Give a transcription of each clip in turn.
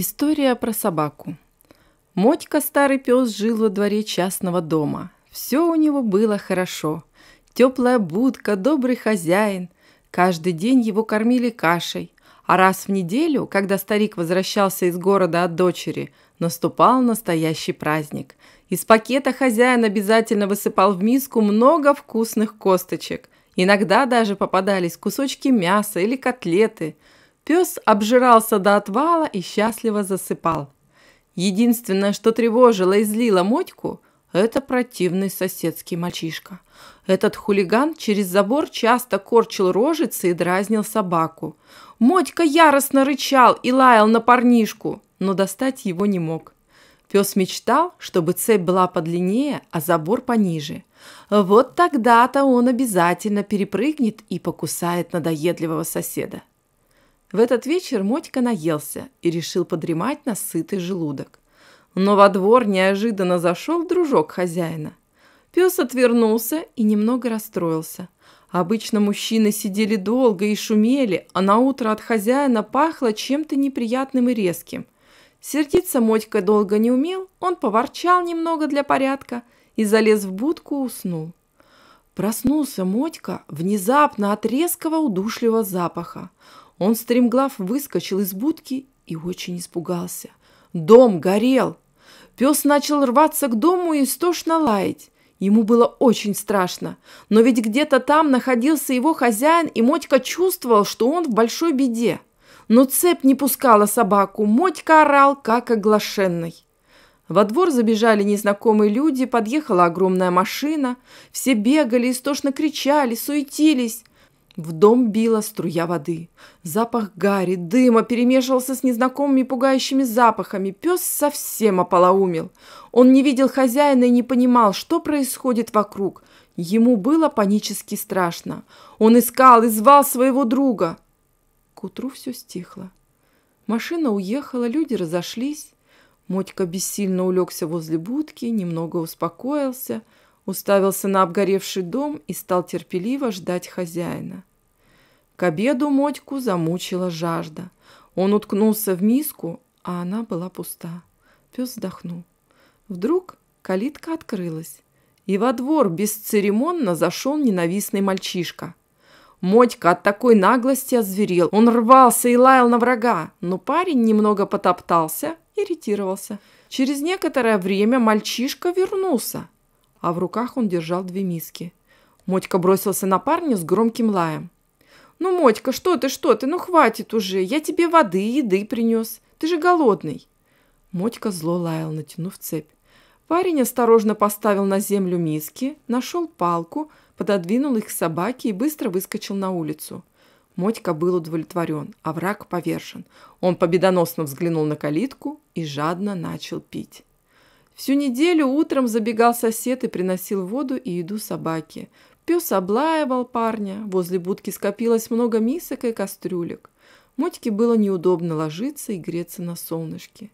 История про собаку. Мотька, старый пес, жил во дворе частного дома. Все у него было хорошо. Теплая будка, добрый хозяин. Каждый день его кормили кашей. А раз в неделю, когда старик возвращался из города от дочери, наступал настоящий праздник. Из пакета хозяин обязательно высыпал в миску много вкусных косточек. Иногда даже попадались кусочки мяса или котлеты – Пес обжирался до отвала и счастливо засыпал. Единственное, что тревожило и злило Мотьку, это противный соседский мальчишка. Этот хулиган через забор часто корчил рожицы и дразнил собаку. Мотька яростно рычал и лаял на парнишку, но достать его не мог. Пес мечтал, чтобы цепь была подлиннее, а забор пониже. Вот тогда-то он обязательно перепрыгнет и покусает надоедливого соседа. В этот вечер Мотька наелся и решил подремать на сытый желудок. Но во двор неожиданно зашел дружок хозяина. Пес отвернулся и немного расстроился. Обычно мужчины сидели долго и шумели, а на утро от хозяина пахло чем-то неприятным и резким. Сердиться Мотька долго не умел, он поворчал немного для порядка и залез в будку, уснул. Проснулся Мотька внезапно от резкого удушливого запаха. Он стремглав выскочил из будки и очень испугался. Дом горел. Пес начал рваться к дому и истошно лаять. Ему было очень страшно. Но ведь где-то там находился его хозяин, и Мотька чувствовал, что он в большой беде. Но цепь не пускала собаку. Мотька орал, как оглашенный. Во двор забежали незнакомые люди, подъехала огромная машина. Все бегали, истошно кричали, суетились. В дом била струя воды. Запах гари, дыма перемешивался с незнакомыми пугающими запахами. Пес совсем ополоумел. Он не видел хозяина и не понимал, что происходит вокруг. Ему было панически страшно. Он искал и звал своего друга. К утру все стихло. Машина уехала, люди разошлись. Мотька бессильно улегся возле будки, немного успокоился, уставился на обгоревший дом и стал терпеливо ждать хозяина. К обеду Мотьку замучила жажда. Он уткнулся в миску, а она была пуста. Пес вздохнул. Вдруг калитка открылась, и во двор бесцеремонно зашел ненавистный мальчишка. Мотька от такой наглости озверел. Он рвался и лаял на врага, но парень немного потоптался, и ретировался. Через некоторое время мальчишка вернулся, а в руках он держал две миски. Мотька бросился на парня с громким лаем. «Ну, Мотька, что ты, что ты? Ну, хватит уже. Я тебе воды и еды принес. Ты же голодный». Мотька зло лаял, натянув цепь. Парень осторожно поставил на землю миски, нашел палку, пододвинул их к собаке и быстро выскочил на улицу. Мотька был удовлетворен, а враг повержен. Он победоносно взглянул на калитку и жадно начал пить. Всю неделю утром забегал сосед и приносил воду и еду собаке. Пес облаивал парня, возле будки скопилось много мисок и кастрюлек. Мотьке было неудобно ложиться и греться на солнышке.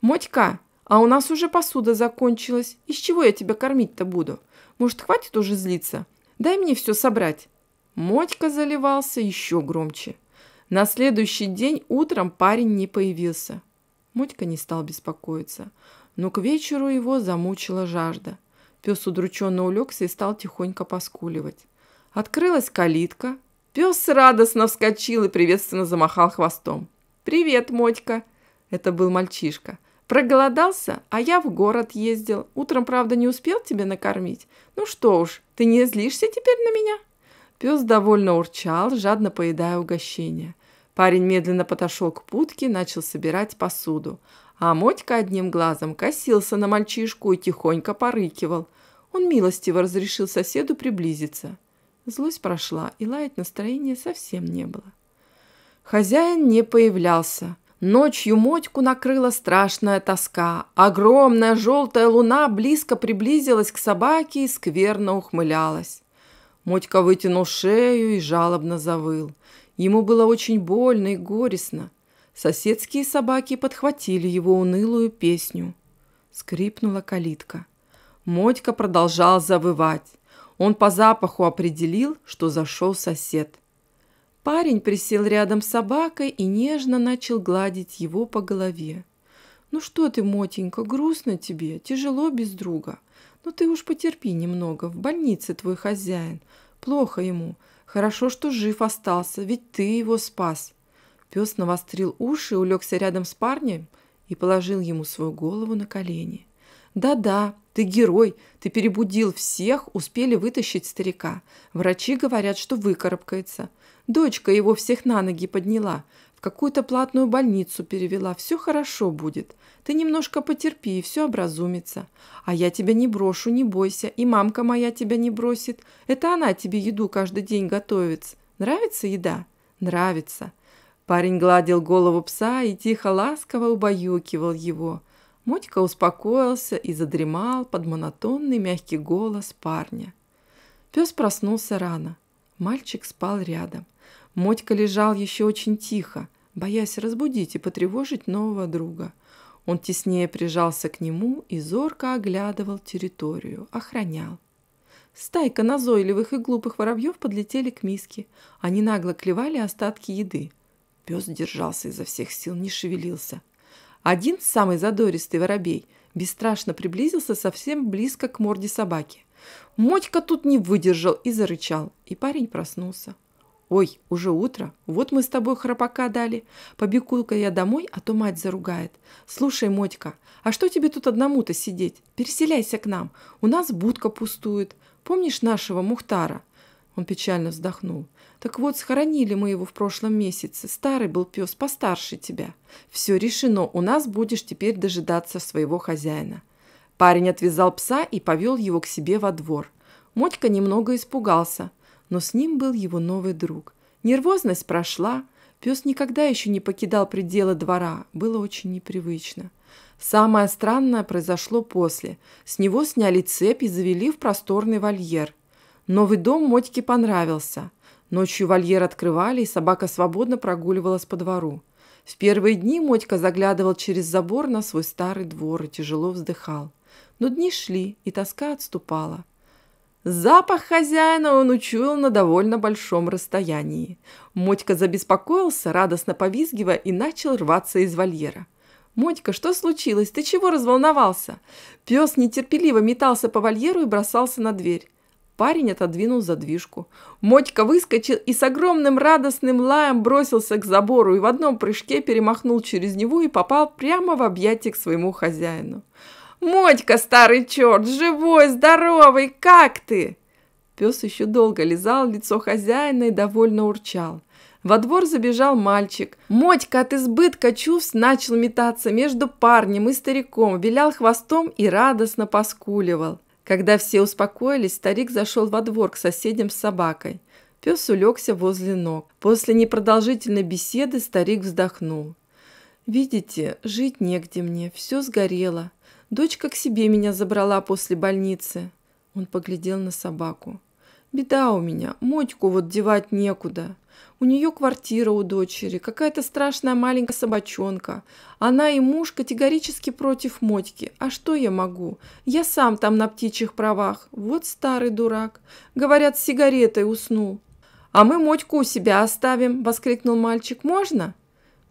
«Мотька, а у нас уже посуда закончилась. Из чего я тебя кормить-то буду? Может, хватит уже злиться? Дай мне все собрать». Мотька заливался еще громче. На следующий день утром парень не появился. Мотька не стал беспокоиться, но к вечеру его замучила жажда – Пес удрученно улегся и стал тихонько поскуливать. Открылась калитка. Пес радостно вскочил и приветственно замахал хвостом. «Привет, Мотька!» Это был мальчишка. «Проголодался, а я в город ездил. Утром, правда, не успел тебя накормить. Ну что уж, ты не злишься теперь на меня?» Пес довольно урчал, жадно поедая угощение. Парень медленно подошел к путке, начал собирать посуду. А Мотька одним глазом косился на мальчишку и тихонько порыкивал. Он милостиво разрешил соседу приблизиться. Злость прошла, и лаять настроения совсем не было. Хозяин не появлялся. Ночью Мотьку накрыла страшная тоска. Огромная желтая луна близко приблизилась к собаке и скверно ухмылялась. Мотька вытянул шею и жалобно завыл. Ему было очень больно и горестно. Соседские собаки подхватили его унылую песню. Скрипнула калитка. Мотька продолжал завывать. Он по запаху определил, что зашел сосед. Парень присел рядом с собакой и нежно начал гладить его по голове. «Ну что ты, Мотенька, грустно тебе, тяжело без друга. Но ну ты уж потерпи немного, в больнице твой хозяин. Плохо ему. Хорошо, что жив остался, ведь ты его спас». Пес навострил уши, улегся рядом с парнем и положил ему свою голову на колени. «Да-да, ты герой, ты перебудил всех, успели вытащить старика. Врачи говорят, что выкарабкается. Дочка его всех на ноги подняла, в какую-то платную больницу перевела, все хорошо будет. Ты немножко потерпи, и все образумится. А я тебя не брошу, не бойся, и мамка моя тебя не бросит. Это она тебе еду каждый день готовит. Нравится еда? Нравится. Парень гладил голову пса и тихо-ласково убаюкивал его. Мотька успокоился и задремал под монотонный мягкий голос парня. Пес проснулся рано. Мальчик спал рядом. Мотька лежал еще очень тихо, боясь разбудить и потревожить нового друга. Он теснее прижался к нему и зорко оглядывал территорию, охранял. Стайка назойливых и глупых воробьев подлетели к миске. Они нагло клевали остатки еды – Пес держался изо всех сил, не шевелился. Один, самый задористый воробей, бесстрашно приблизился совсем близко к морде собаки. Мотька тут не выдержал и зарычал, и парень проснулся. «Ой, уже утро, вот мы с тобой храпака дали. Побегу-ка я домой, а то мать заругает. Слушай, Мотька, а что тебе тут одному-то сидеть? Переселяйся к нам, у нас будка пустует. Помнишь нашего Мухтара?» Он печально вздохнул. Так вот, схоронили мы его в прошлом месяце. Старый был пес постарше тебя. Все решено, у нас будешь теперь дожидаться своего хозяина. Парень отвязал пса и повел его к себе во двор. Мотька немного испугался, но с ним был его новый друг. Нервозность прошла, пес никогда еще не покидал пределы двора, было очень непривычно. Самое странное произошло после. С него сняли цепь и завели в просторный вольер. Новый дом Мотьке понравился – Ночью вольер открывали, и собака свободно прогуливалась по двору. В первые дни Мотька заглядывал через забор на свой старый двор и тяжело вздыхал. Но дни шли, и тоска отступала. Запах хозяина он учуял на довольно большом расстоянии. Мотька забеспокоился, радостно повизгивая, и начал рваться из вольера. «Мотька, что случилось? Ты чего разволновался?» Пес нетерпеливо метался по вольеру и бросался на дверь. Парень отодвинул задвижку. Мотька выскочил и с огромным радостным лаем бросился к забору и в одном прыжке перемахнул через него и попал прямо в объятия к своему хозяину. «Мотька, старый черт, живой, здоровый, как ты?» Пес еще долго лизал лицо хозяина и довольно урчал. Во двор забежал мальчик. Мотька от избытка чувств начал метаться между парнем и стариком, вилял хвостом и радостно поскуливал. Когда все успокоились, старик зашел во двор к соседям с собакой. Пес улегся возле ног. После непродолжительной беседы старик вздохнул. «Видите, жить негде мне, все сгорело. Дочка к себе меня забрала после больницы». Он поглядел на собаку. Беда у меня, Мотьку вот девать некуда. У нее квартира у дочери, какая-то страшная маленькая собачонка. Она и муж категорически против Мотьки. А что я могу? Я сам там на птичьих правах. Вот старый дурак. Говорят, с сигаретой уснул. «А мы Мотьку у себя оставим!» – воскликнул мальчик. «Можно?»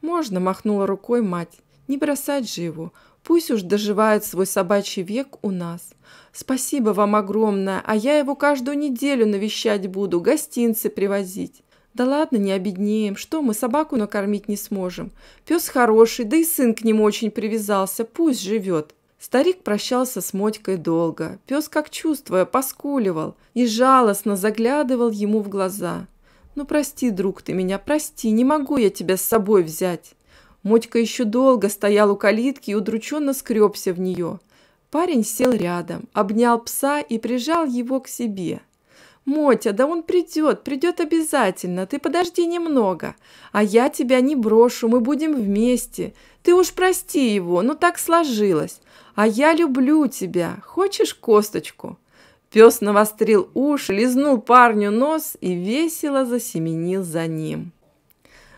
«Можно!» – махнула рукой мать. «Не бросать же его! Пусть уж доживает свой собачий век у нас. Спасибо вам огромное, а я его каждую неделю навещать буду, гостинцы привозить. Да ладно, не обеднеем, что мы собаку накормить не сможем. Пес хороший, да и сын к нему очень привязался, пусть живет. Старик прощался с Мотькой долго. Пес, как чувствуя, поскуливал и жалостно заглядывал ему в глаза. «Ну прости, друг ты меня, прости, не могу я тебя с собой взять». Мотька еще долго стоял у калитки и удрученно скребся в нее. Парень сел рядом, обнял пса и прижал его к себе. «Мотя, да он придет, придет обязательно, ты подожди немного. А я тебя не брошу, мы будем вместе. Ты уж прости его, но ну так сложилось. А я люблю тебя, хочешь косточку?» Пес навострил уши, лизнул парню нос и весело засеменил за ним.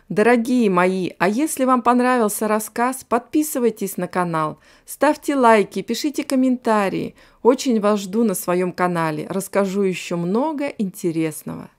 Дорогие мои, а если вам понравился рассказ, подписывайтесь на канал, ставьте лайки, пишите комментарии. Очень вас жду на своем канале. Расскажу еще много интересного.